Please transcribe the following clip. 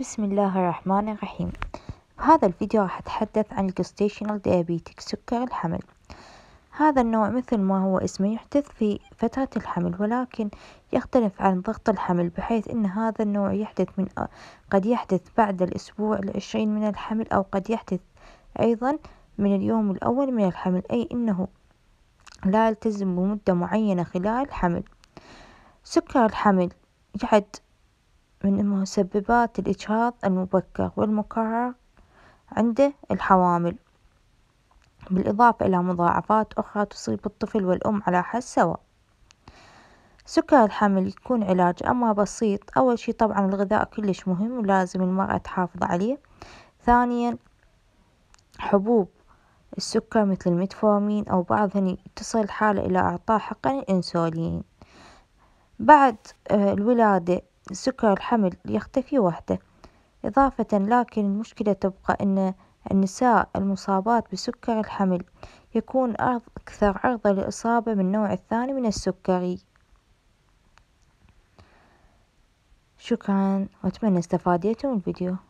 بسم الله الرحمن الرحيم في هذا الفيديو راح أتحدث عن الجستيشنال ديابيتك سكر الحمل هذا النوع مثل ما هو اسمه يحدث في فترة الحمل ولكن يختلف عن ضغط الحمل بحيث أن هذا النوع يحدث من قد يحدث بعد الأسبوع العشرين من الحمل أو قد يحدث أيضا من اليوم الأول من الحمل أي أنه لا يلتزم بمدة معينة خلال الحمل سكر الحمل يعد من مسببات الإجهاض المبكر والمكرر عند الحوامل بالإضافة إلى مضاعفات أخرى تصيب الطفل والأم على حد سواء سكر الحمل يكون علاج أما بسيط أول شي طبعا الغذاء كلش مهم ولازم المرأة تحافظ عليه ثانيا حبوب السكر مثل المتفورمين أو بعضهن تصل الحالة إلى إعطاء حقن الأنسولين بعد آه، الولادة سكر الحمل يختفي وحده إضافة لكن المشكلة تبقى أن النساء المصابات بسكر الحمل يكون أكثر عرضة للإصابة من النوع الثاني من السكري شكرا وأتمنى استفاديتم من الفيديو